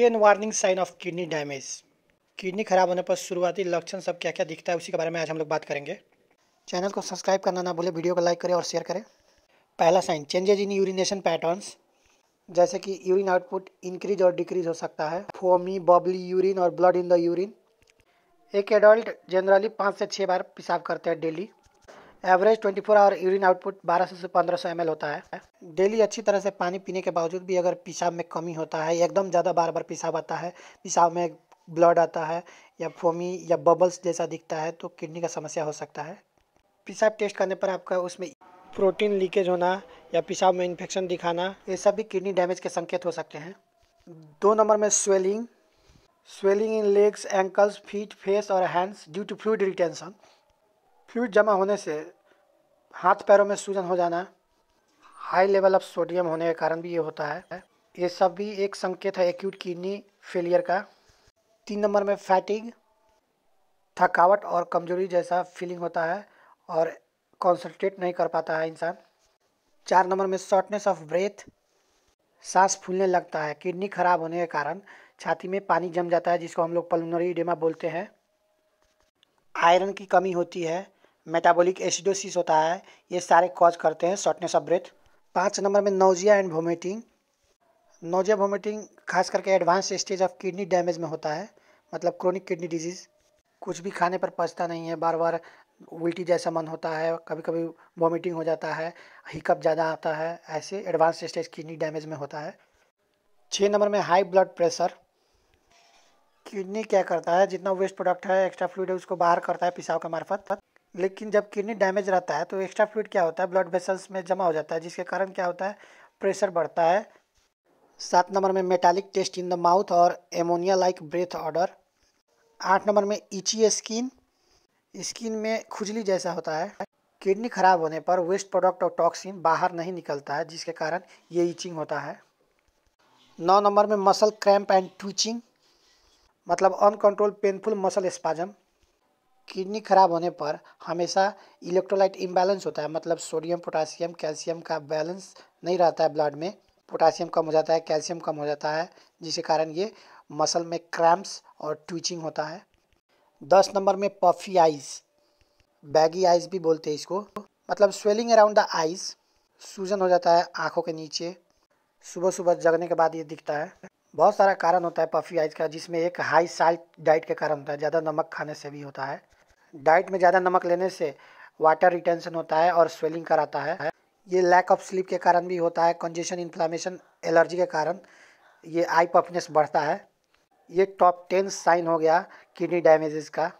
ten warning sign of kidney damage kidney खराब होने पर शुरुआती लक्षण सब क्या क्या दिखता है उसी के बारे में आज हम लोग बात करेंगे चैनल को सब्सक्राइब करना ना भूलें वीडियो को लाइक करें और शेयर करें पहला sign changes in urination patterns जैसे कि यूरिन आउटपुट इंक्रीज और डिक्रीज हो सकता है फोमी बबली यूरिन और ब्लड इन द यूरिन एक एडल्ट जनरली पाँच से छः बार पेशाब करते हैं daily average 24 hour urine output 1200 से 1500 सौ होता है डेली अच्छी तरह से पानी पीने के बावजूद भी अगर पेशाब में कमी होता है एकदम ज़्यादा बार बार पेशाब आता है पेशाब में ब्लड आता है या फोमी या बबल्स जैसा दिखता है तो किडनी का समस्या हो सकता है पेशाब टेस्ट करने पर आपका उसमें प्रोटीन लीकेज होना या पेशाब में इन्फेक्शन दिखाना ये सब भी किडनी डैमेज के संकेत हो सकते हैं दो नंबर में swelling swelling in legs ankles feet face और hands due to fluid retention fluid जमा होने से हाथ पैरों में सूजन हो जाना हाई लेवल ऑफ सोडियम होने के कारण भी ये होता है ये सब भी एक संकेत है एक्यूट किडनी फेलियर का तीन नंबर में फैटिग थकावट और कमजोरी जैसा फीलिंग होता है और कॉन्सनट्रेट नहीं कर पाता है इंसान चार नंबर में शॉर्टनेस ऑफ ब्रेथ सांस फूलने लगता है किडनी खराब होने के कारण छाती में पानी जम जाता है जिसको हम लोग पल्मोनरी डेमा बोलते हैं आयरन की कमी होती है मेटाबॉलिक एसिडोसिस होता है ये सारे कॉज करते हैं शॉर्टनेस ऑफ ब्रेथ पाँच नंबर में nausea and vomiting nausea vomiting खास करके advance stage of kidney damage में होता है मतलब क्रोनिक किडनी डिजीज़ कुछ भी खाने पर पचता नहीं है बार बार उल्टी जैसा मन होता है कभी कभी वॉमिटिंग हो जाता है हिकअप ज़्यादा आता है ऐसे एडवांस स्टेज किडनी डैमेज में होता है छः नंबर में हाई ब्लड प्रेशर किडनी क्या करता है जितना वेस्ट प्रोडक्ट है एक्स्ट्रा फ्लूड है उसको बाहर करता है पिसाव के मार्फत लेकिन जब किडनी डैमेज रहता है तो एक्स्ट्रा फ्लूड क्या होता है ब्लड वेसल्स में जमा हो जाता है जिसके कारण क्या होता है प्रेशर बढ़ता है सात नंबर में metallic taste in the mouth और एमोनिया लाइक ब्रेथ ऑर्डर आठ नंबर में इची स्किन स्किन में खुजली जैसा होता है किडनी खराब होने पर वेस्ट प्रोडक्ट और टॉक्सिन बाहर नहीं निकलता है जिसके कारण ये इचिंग होता है नौ नंबर में मसल क्रैम्प एंड ट्विचिंग मतलब uncontrol painful muscle spasm kidney खराब होने पर हमेशा इलेक्ट्रोलाइट इम्बैलेंस होता है मतलब सोडियम पोटासियम कैल्शियम का बैलेंस नहीं रहता है ब्लड में पोटासियम कम हो जाता है कैल्शियम कम हो जाता है जिसके कारण ये मसल में क्रैम्प्स और ट्विचिंग होता है दस नंबर में पफी आइज बैगी आइज भी बोलते हैं इसको मतलब स्वेलिंग अराउंड द आइज सूजन हो जाता है आँखों के नीचे सुबह सुबह जगने के बाद ये दिखता है बहुत सारा कारण होता है पफी आइज का जिसमें एक हाई साल्ट डाइट के कारण होता है ज़्यादा नमक खाने से भी होता है डाइट में ज़्यादा नमक लेने से वाटर रिटेंशन होता है और स्वेलिंग कराता है ये लैक ऑफ स्लीप के कारण भी होता है कंजेशन इन्फ्लामेशन एलर्जी के कारण ये आई पफनेस बढ़ता है ये टॉप टेन साइन हो गया किडनी डैमेजेस का